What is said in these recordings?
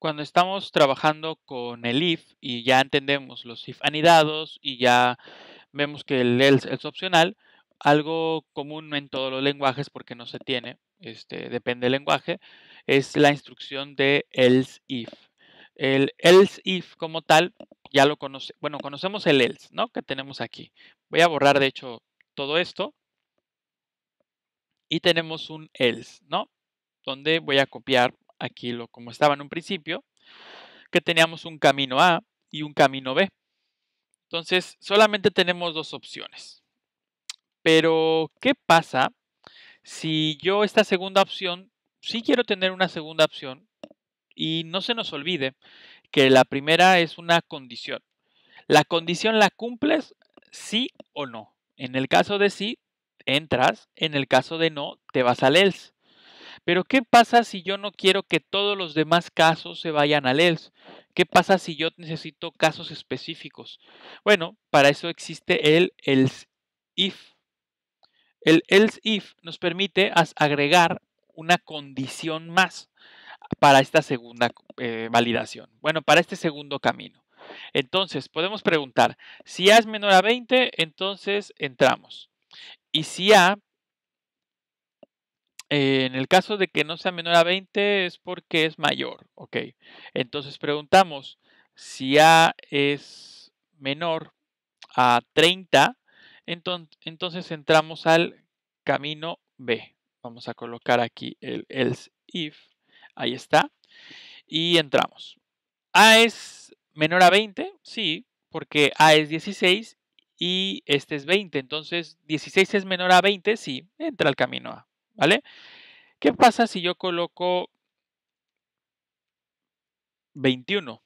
Cuando estamos trabajando con el if y ya entendemos los if anidados y ya vemos que el else es opcional, algo común en todos los lenguajes porque no se tiene, este, depende del lenguaje, es la instrucción de else if. El else if como tal, ya lo conoce, bueno, conocemos el else, ¿no? Que tenemos aquí. Voy a borrar de hecho todo esto y tenemos un else, ¿no? Donde voy a copiar aquí lo, como estaba en un principio, que teníamos un camino A y un camino B. Entonces, solamente tenemos dos opciones. Pero, ¿qué pasa si yo esta segunda opción, si quiero tener una segunda opción, y no se nos olvide que la primera es una condición. La condición la cumples sí o no. En el caso de sí, entras, en el caso de no, te vas al else. Pero ¿qué pasa si yo no quiero que todos los demás casos se vayan al else? ¿Qué pasa si yo necesito casos específicos? Bueno, para eso existe el else IF. El else IF nos permite agregar una condición más para esta segunda eh, validación. Bueno, para este segundo camino. Entonces, podemos preguntar, si A es menor a 20, entonces entramos. Y si A eh, en el caso de que no sea menor a 20 es porque es mayor, ¿ok? Entonces preguntamos si A es menor a 30, entonces, entonces entramos al camino B. Vamos a colocar aquí el else if, ahí está, y entramos. A es menor a 20, sí, porque A es 16 y este es 20, entonces 16 es menor a 20, sí, entra al camino A. ¿Vale? ¿Qué pasa si yo coloco 21?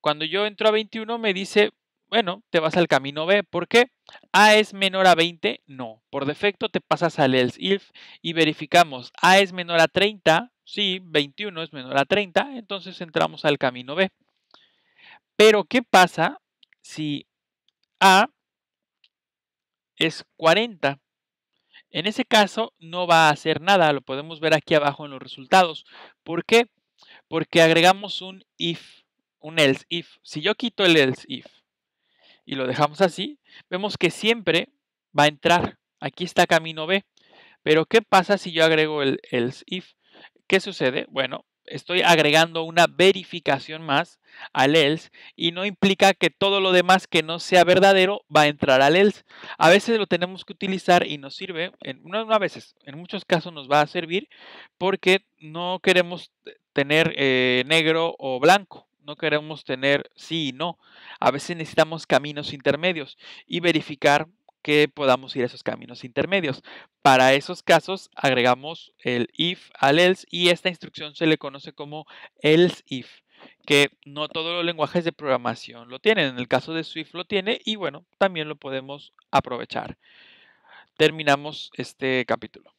Cuando yo entro a 21 me dice, bueno, te vas al camino B. ¿Por qué? A es menor a 20, no. Por defecto te pasas al else if y verificamos. A es menor a 30, sí, 21 es menor a 30, entonces entramos al camino B. Pero, ¿qué pasa si A es 40? En ese caso no va a hacer nada, lo podemos ver aquí abajo en los resultados. ¿Por qué? Porque agregamos un if, un else if. Si yo quito el else if y lo dejamos así, vemos que siempre va a entrar. Aquí está camino B. Pero ¿qué pasa si yo agrego el else if? ¿Qué sucede? Bueno, estoy agregando una verificación más al else y no implica que todo lo demás que no sea verdadero va a entrar al else. A veces lo tenemos que utilizar y nos sirve, en, no, a veces, en muchos casos nos va a servir porque no queremos tener eh, negro o blanco. No queremos tener sí y no. A veces necesitamos caminos intermedios y verificar que podamos ir a esos caminos intermedios. Para esos casos agregamos el if al else y esta instrucción se le conoce como else if que no todos los lenguajes de programación lo tienen. En el caso de Swift lo tiene y bueno, también lo podemos aprovechar. Terminamos este capítulo.